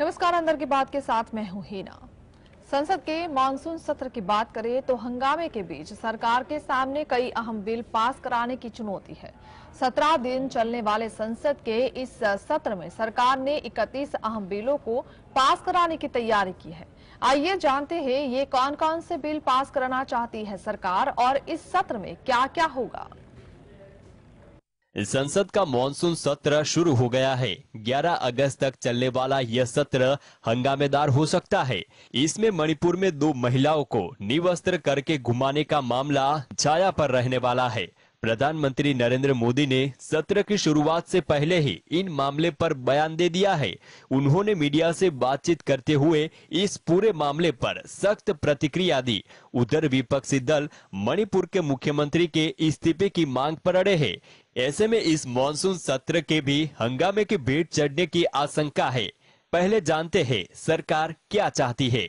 नमस्कार अंदर की बात के साथ मैं हूं हीना संसद के मानसून सत्र की बात करें तो हंगामे के बीच सरकार के सामने कई अहम बिल पास कराने की चुनौती है सत्रह दिन चलने वाले संसद के इस सत्र में सरकार ने 31 अहम बिलों को पास कराने की तैयारी की है आइए जानते हैं ये कौन कौन से बिल पास कराना चाहती है सरकार और इस सत्र में क्या क्या होगा संसद का मॉनसून सत्र शुरू हो गया है 11 अगस्त तक चलने वाला यह सत्र हंगामेदार हो सकता है इसमें मणिपुर में दो महिलाओं को निवस्त्र करके घुमाने का मामला छाया पर रहने वाला है प्रधानमंत्री नरेंद्र मोदी ने सत्र की शुरुआत से पहले ही इन मामले पर बयान दे दिया है उन्होंने मीडिया से बातचीत करते हुए इस पूरे मामले पर सख्त प्रतिक्रिया दी उधर विपक्षी दल मणिपुर के मुख्यमंत्री के इस्तीफे की मांग पर अड़े है ऐसे में इस मानसून सत्र के भी हंगामे की भेंट चढ़ने की आशंका है पहले जानते है सरकार क्या चाहती है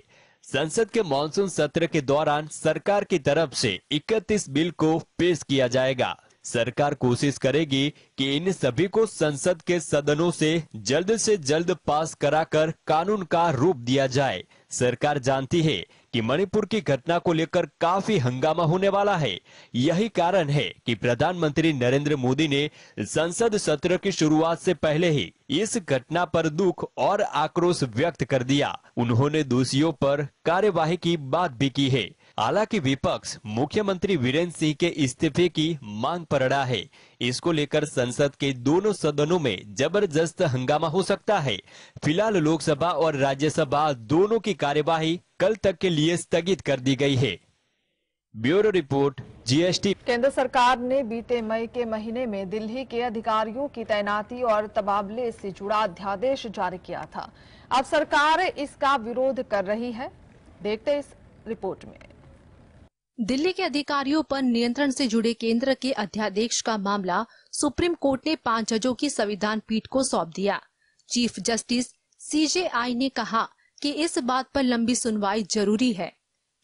संसद के मानसून सत्र के दौरान सरकार की तरफ से 31 बिल को पेश किया जाएगा सरकार कोशिश करेगी कि इन सभी को संसद के सदनों से जल्द से जल्द पास कराकर कानून का रूप दिया जाए सरकार जानती है कि मणिपुर की घटना को लेकर काफी हंगामा होने वाला है यही कारण है कि प्रधानमंत्री नरेंद्र मोदी ने संसद सत्र की शुरुआत से पहले ही इस घटना पर दुख और आक्रोश व्यक्त कर दिया उन्होंने दोषियों पर कार्यवाही की बात भी की है हालांकि विपक्ष मुख्यमंत्री वीरेंद्र सिंह के इस्तीफे की मांग पर अड़ा है इसको लेकर संसद के दोनों सदनों में जबरदस्त हंगामा हो सकता है फिलहाल लोकसभा और राज्यसभा दोनों की कार्यवाही कल तक के लिए स्थगित कर दी गई है ब्यूरो रिपोर्ट जीएसटी केंद्र सरकार ने बीते मई के महीने में दिल्ली के अधिकारियों की तैनाती और तबादले से जुड़ा अध्यादेश जारी किया था अब सरकार इसका विरोध कर रही है देखते इस रिपोर्ट में दिल्ली के अधिकारियों पर नियंत्रण से जुड़े केंद्र के अध्यादेश का मामला सुप्रीम कोर्ट ने पांच जजों की संविधान पीठ को सौंप दिया चीफ जस्टिस सीजेआई ने कहा कि इस बात पर लंबी सुनवाई जरूरी है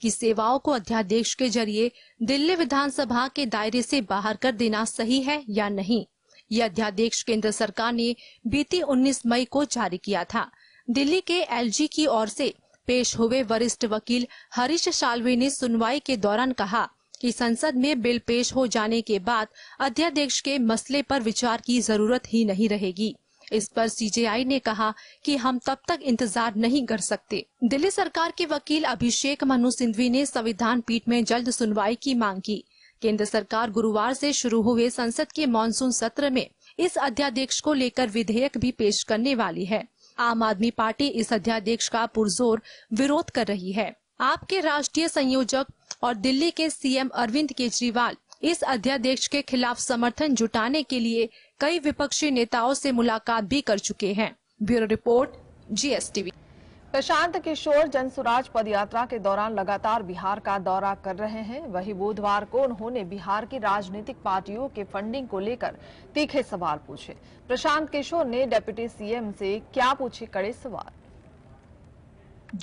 कि सेवाओं को अध्यादेश के जरिए दिल्ली विधानसभा के दायरे से बाहर कर देना सही है या नहीं ये अध्यादेश केंद्र सरकार ने बीती 19 मई को जारी किया था दिल्ली के एलजी की ओर से पेश हुए वरिष्ठ वकील हरीश सालवी ने सुनवाई के दौरान कहा कि संसद में बिल पेश हो जाने के बाद अध्यादेश के मसले पर विचार की जरूरत ही नहीं रहेगी इस पर सीजेआई ने कहा कि हम तब तक इंतजार नहीं कर सकते दिल्ली सरकार के वकील अभिषेक मनु सिंघवी ने संविधान पीठ में जल्द सुनवाई की मांग की केंद्र सरकार गुरुवार से शुरू हुए संसद के मानसून सत्र में इस अध्यादेश को लेकर विधेयक भी पेश करने वाली है आम आदमी पार्टी इस अध्यादेश का पुरजोर विरोध कर रही है आपके राष्ट्रीय संयोजक और दिल्ली के सीएम अरविंद केजरीवाल इस अध्यादेश के खिलाफ समर्थन जुटाने के लिए कई विपक्षी नेताओं से मुलाकात भी कर चुके हैं bureau report GSTV Prashant Kishor Jansuraaj padyatra के दौरान लगातार बिहार का दौरा कर रहे हैं वही बुधवार को उन्होंने बिहार की राजनीतिक पार्टियों के फंडिंग को लेकर तीखे सवाल पूछे प्रशांत किशोर ने डेप्यूटी सीएम से क्या पूछे कड़े सवाल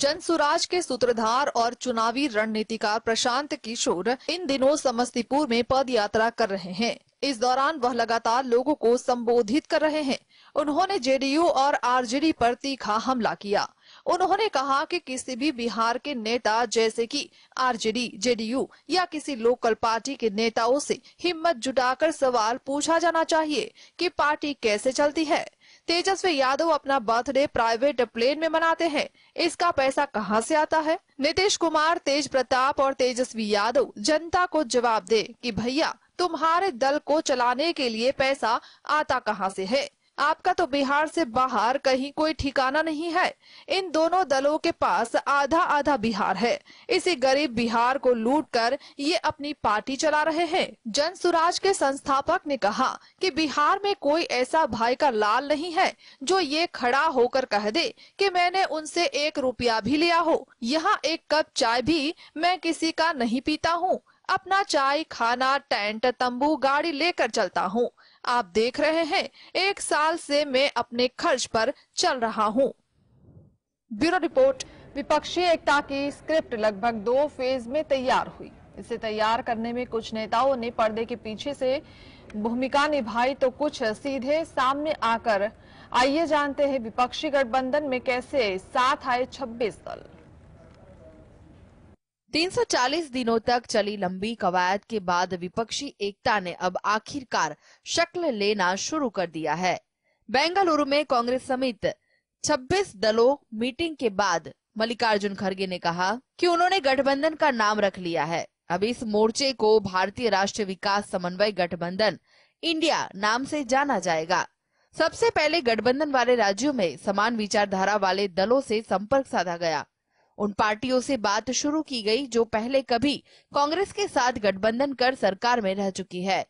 जनसुराज के सूत्रधार और चुनावी रणनीतिकार प्रशांत किशोर इन दिनों समस्तीपुर में पद यात्रा कर रहे हैं इस दौरान वह लगातार लोगों को संबोधित कर रहे हैं उन्होंने जेडीयू और आरजेडी पर तीखा हमला किया उन्होंने कहा कि किसी भी बिहार के नेता जैसे कि आरजेडी जेडीयू या किसी लोकल पार्टी के नेताओं से हिम्मत जुटाकर सवाल पूछा जाना चाहिए कि पार्टी कैसे चलती है तेजस्वी यादव अपना बर्थडे प्राइवेट प्लेन में मनाते हैं इसका पैसा कहां से आता है नीतीश कुमार तेज प्रताप और तेजस्वी यादव जनता को जवाब दे की भैया तुम्हारे दल को चलाने के लिए पैसा आता कहां से है आपका तो बिहार से बाहर कहीं कोई ठिकाना नहीं है इन दोनों दलों के पास आधा आधा बिहार है इसी गरीब बिहार को लूटकर ये अपनी पार्टी चला रहे हैं जन सुराज के संस्थापक ने कहा कि बिहार में कोई ऐसा भाई का लाल नहीं है जो ये खड़ा होकर कह दे कि मैंने उनसे एक रुपया भी लिया हो यहाँ एक कप चाय भी मैं किसी का नहीं पीता हूँ अपना चाय खाना टेंट तंबू गाड़ी लेकर चलता हूँ आप देख रहे हैं एक साल से मैं अपने खर्च पर चल रहा हूं। ब्यूरो रिपोर्ट विपक्षी एकता की स्क्रिप्ट लगभग दो फेज में तैयार हुई इसे तैयार करने में कुछ नेताओं ने पर्दे के पीछे से भूमिका निभाई तो कुछ सीधे सामने आकर आइए जानते हैं विपक्षी गठबंधन में कैसे साथ आए 26 दल 340 दिनों तक चली लंबी कवायद के बाद विपक्षी एकता ने अब आखिरकार शक्ल लेना शुरू कर दिया है बेंगलुरु में कांग्रेस समेत 26 दलों मीटिंग के बाद मल्लिकार्जुन खड़गे ने कहा कि उन्होंने गठबंधन का नाम रख लिया है अब इस मोर्चे को भारतीय राष्ट्रीय विकास समन्वय गठबंधन इंडिया नाम से जाना जाएगा सबसे पहले गठबंधन वाले राज्यों में समान विचारधारा वाले दलों से संपर्क साधा गया उन पार्टियों से बात शुरू की गई जो पहले कभी कांग्रेस के साथ गठबंधन कर सरकार में रह चुकी है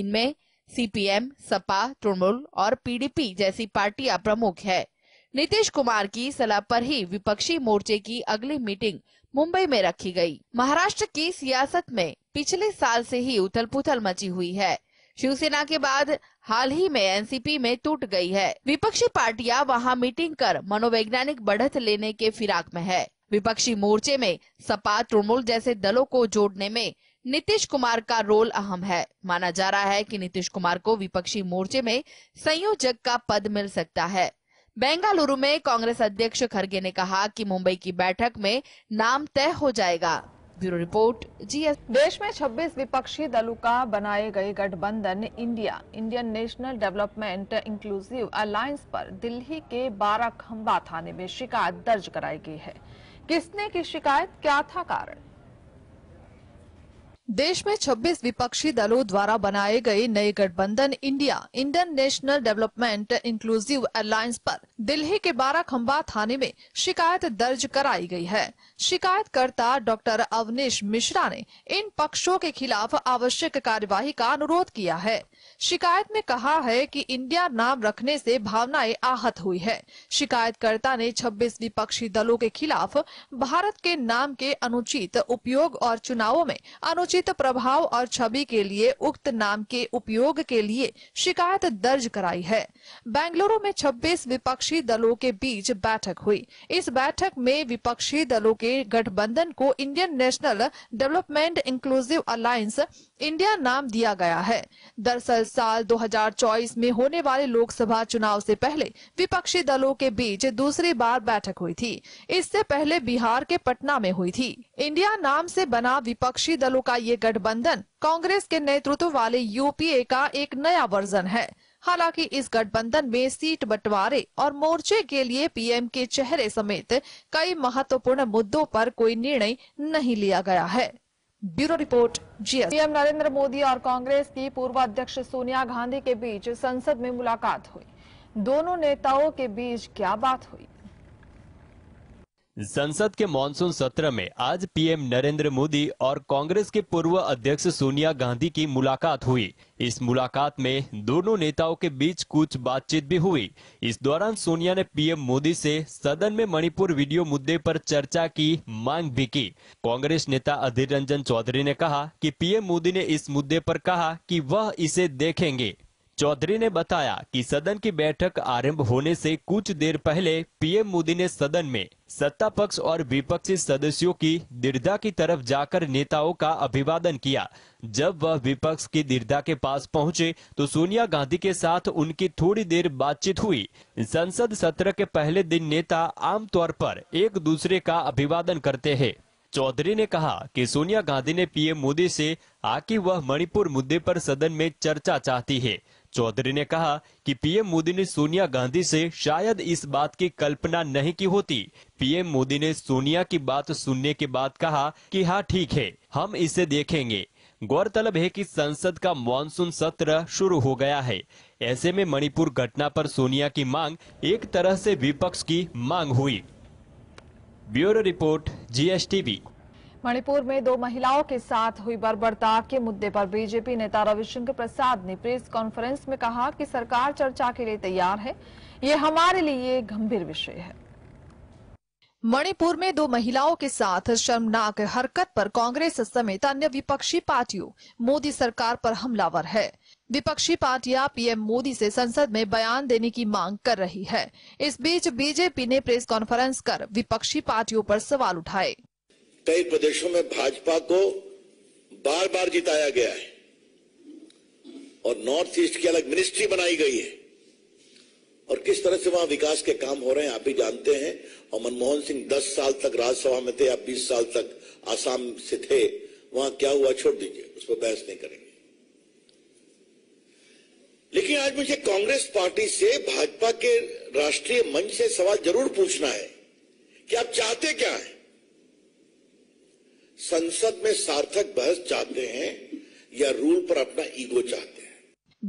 इनमें सीपीएम सपा तृणमूल और पीडीपी जैसी पार्टियां प्रमुख है नीतीश कुमार की सलाह पर ही विपक्षी मोर्चे की अगली मीटिंग मुंबई में रखी गई। महाराष्ट्र की सियासत में पिछले साल से ही उथल पुथल मची हुई है शिवसेना के बाद हाल ही में एनसीपी में टूट गई है विपक्षी पार्टियां वहां मीटिंग कर मनोवैज्ञानिक बढ़त लेने के फिराक में है विपक्षी मोर्चे में सपा तृणमूल जैसे दलों को जोड़ने में नीतीश कुमार का रोल अहम है माना जा रहा है कि नीतीश कुमार को विपक्षी मोर्चे में संयोजक का पद मिल सकता है बेंगलुरु में कांग्रेस अध्यक्ष खरगे ने कहा कि मुंबई की बैठक में नाम तय हो जाएगा ब्यूरो रिपोर्ट एस देश में 26 विपक्षी दलों का बनाए गए गठबंधन India Indian National Development Inclusive Alliance पर दिल्ली के खम्बा थाने में शिकायत दर्ज कराई गई है किसने की शिकायत क्या था कारण देश में 26 विपक्षी दलों द्वारा बनाए गए नए गठबंधन India Indian National Development Inclusive Alliance पर दिल्ली के बारा खम्बा थाने में शिकायत दर्ज कराई गई है शिकायतकर्ता डॉक्टर अवनीश मिश्रा ने इन पक्षों के खिलाफ आवश्यक कार्यवाही का अनुरोध किया है शिकायत में कहा है कि इंडिया नाम रखने से भावनाएं आहत हुई है शिकायतकर्ता ने 26 विपक्षी दलों के खिलाफ भारत के नाम के अनुचित उपयोग और चुनावों में अनुचित उचित प्रभाव और छवि के लिए उक्त नाम के उपयोग के लिए शिकायत दर्ज कराई है बेंगलुरु में 26 विपक्षी दलों के बीच बैठक हुई इस बैठक में विपक्षी दलों के गठबंधन को Indian National Development Inclusive Alliance India नाम दिया गया है दरअसल साल 2024 में होने वाले लोकसभा चुनाव से पहले विपक्षी दलों के बीच दूसरी बार बैठक हुई थी इससे पहले बिहार के पटना में हुई थी इंडिया नाम से बना विपक्षी दलों का ये गठबंधन कांग्रेस के नेतृत्व वाले यूपीए का एक नया वर्जन है हालांकि इस गठबंधन में सीट बंटवारे और मोर्चे के लिए पीएम के चेहरे समेत कई महत्वपूर्ण मुद्दों पर कोई निर्णय नहीं लिया गया है bureau report GS PM Narendra Modi और कांग्रेस की पूर्व अध्यक्ष सोनिया गांधी के बीच संसद में मुलाकात हुई दोनों नेताओं के बीच क्या बात हुई संसद के मानसून सत्र में आज पीएम नरेंद्र मोदी और कांग्रेस के पूर्व अध्यक्ष सोनिया गांधी की मुलाकात हुई इस मुलाकात में दोनों नेताओं के बीच कुछ बातचीत भी हुई इस दौरान सोनिया ने पीएम मोदी से सदन में मणिपुर वीडियो मुद्दे पर चर्चा की मांग भी की कांग्रेस नेता अधीर रंजन चौधरी ने कहा कि पीएम मोदी ने इस मुद्दे पर कहा कि वह इसे देखेंगे चौधरी ने बताया कि सदन की बैठक आरंभ होने से कुछ देर पहले पीएम मोदी ने सदन में सत्ता पक्ष और विपक्षी सदस्यों की दीर्घा की तरफ जाकर नेताओं का अभिवादन किया जब वह विपक्ष की दीर्घा के पास पहुंचे तो सोनिया गांधी के साथ उनकी थोड़ी देर बातचीत हुई संसद सत्र के पहले दिन नेता आमतौर पर एक दूसरे का अभिवादन करते है चौधरी ने कहा कि सोनिया गांधी ने पीएम मोदी से आकी वह मणिपुर मुद्दे पर सदन में चर्चा चाहती है चौधरी ने कहा कि पीएम मोदी ने सोनिया गांधी से शायद इस बात की कल्पना नहीं की होती पीएम मोदी ने सोनिया की बात सुनने के बाद कहा कि हाँ ठीक है हम इसे देखेंगे गौरतलब है कि संसद का मानसून सत्र शुरू हो गया है ऐसे में मणिपुर घटना पर सोनिया की मांग एक तरह से विपक्ष की मांग हुई ब्यूरो रिपोर्ट जीएसटीवी मणिपुर में दो महिलाओं के साथ हुई बर्बरता के मुद्दे पर बीजेपी नेता रविशंकर प्रसाद ने प्रेस कॉन्फ्रेंस में कहा कि सरकार चर्चा के लिए तैयार है ये हमारे लिए गंभीर विषय है मणिपुर में दो महिलाओं के साथ शर्मनाक हरकत पर कांग्रेस समेत अन्य विपक्षी पार्टियों मोदी सरकार पर हमलावर है विपक्षी पार्टियां पीएम मोदी से संसद में बयान देने की मांग कर रही है इस बीच बीजेपी ने प्रेस कॉन्फ्रेंस कर विपक्षी पार्टियों पर सवाल उठाए कई प्रदेशों में भाजपा को बार बार जिताया गया है और नॉर्थ ईस्ट की अलग मिनिस्ट्री बनाई गई है और किस तरह से वहां विकास के काम हो रहे हैं आप भी जानते हैं और मनमोहन सिंह दस साल तक राज्यसभा में थे या बीस साल तक आसाम से थे वहां क्या हुआ छोड़ दीजिए उस पर बहस नहीं करेंगे लेकिन आज मुझे कांग्रेस पार्टी से भाजपा के राष्ट्रीय मंच से सवाल जरूर पूछना है कि आप चाहते क्या है संसद में सार्थक बहस चाहते हैं या रूल पर अपना ईगो चाहते हैं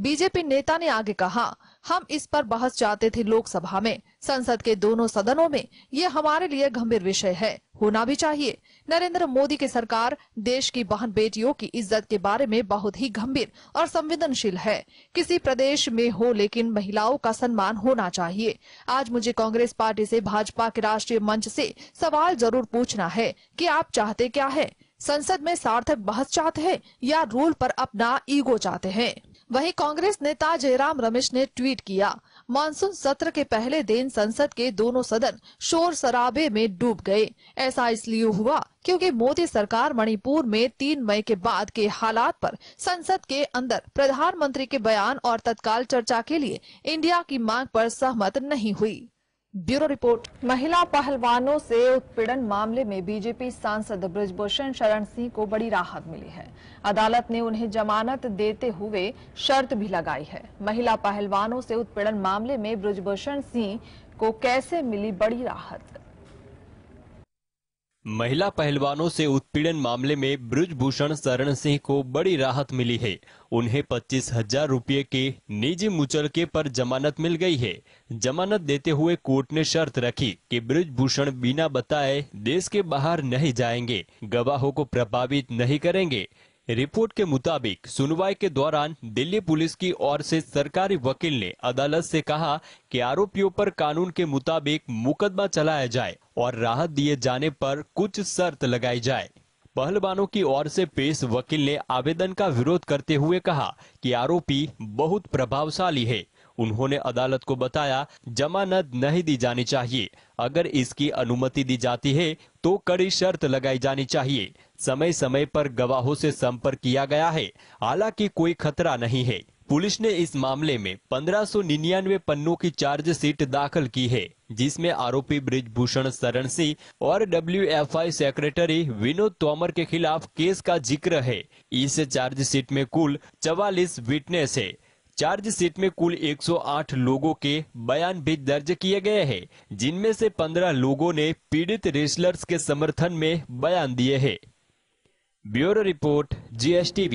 बीजेपी नेता ने आगे कहा हम इस पर बहस चाहते थे लोकसभा में संसद के दोनों सदनों में ये हमारे लिए गंभीर विषय है होना भी चाहिए नरेंद्र मोदी की सरकार देश की बहन बेटियों की इज्जत के बारे में बहुत ही गंभीर और संवेदनशील है किसी प्रदेश में हो लेकिन महिलाओं का सम्मान होना चाहिए आज मुझे कांग्रेस पार्टी से भाजपा के राष्ट्रीय मंच से सवाल जरूर पूछना है कि आप चाहते क्या है संसद में सार्थक बहस चाहते हैं या रूल पर अपना ईगो चाहते हैं वहीं कांग्रेस नेता जयराम रमेश ने ट्वीट किया मानसून सत्र के पहले दिन संसद के दोनों सदन शोर शराबे में डूब गए ऐसा इसलिए हुआ क्योंकि मोदी सरकार मणिपुर में तीन मई के बाद के हालात पर संसद के अंदर प्रधानमंत्री के बयान और तत्काल चर्चा के लिए इंडिया की मांग पर सहमत नहीं हुई ब्यूरो रिपोर्ट महिला पहलवानों से उत्पीड़न मामले में बीजेपी सांसद ब्रजभूषण शरण सिंह को बड़ी राहत मिली है अदालत ने उन्हें जमानत देते हुए शर्त भी लगाई है महिला पहलवानों से उत्पीड़न मामले में ब्रजभूषण सिंह को कैसे मिली बड़ी राहत महिला पहलवानों से उत्पीड़न मामले में ब्रजभूषण शरण सिंह को बड़ी राहत मिली है उन्हें पच्चीस हजार रूपए के निजी मुचलके पर जमानत मिल गई है जमानत देते हुए कोर्ट ने शर्त रखी कि ब्रजभूषण बिना बताए देश के बाहर नहीं जाएंगे गवाहों को प्रभावित नहीं करेंगे रिपोर्ट के मुताबिक सुनवाई के दौरान दिल्ली पुलिस की ओर से सरकारी वकील ने अदालत से कहा कि आरोपियों पर कानून के मुताबिक मुकदमा चलाया जाए और राहत दिए जाने पर कुछ शर्त लगाई जाए पहलवानों की ओर से पेश वकील ने आवेदन का विरोध करते हुए कहा कि आरोपी बहुत प्रभावशाली है उन्होंने अदालत को बताया जमानत नहीं दी जानी चाहिए अगर इसकी अनुमति दी जाती है तो कड़ी शर्त लगाई जानी चाहिए समय समय पर गवाहों से संपर्क किया गया है हालांकि कोई खतरा नहीं है पुलिस ने इस मामले में 1599 पन्नों की चार्जशीट दाखिल की है जिसमें आरोपी ब्रिजभूषण शरण सिंह और डब्ल्यूएफआई सेक्रेटरी विनोद तोमर के खिलाफ केस का जिक्र है इस चार्जशीट में कुल चवालीस विटनेस है चार्जशीट में कुल 108 लोगों के बयान भी दर्ज किए गए हैं जिनमें से 15 लोगों ने पीड़ित रेसलर्स के समर्थन में बयान दिए हैं ब्यूरो रिपोर्ट जी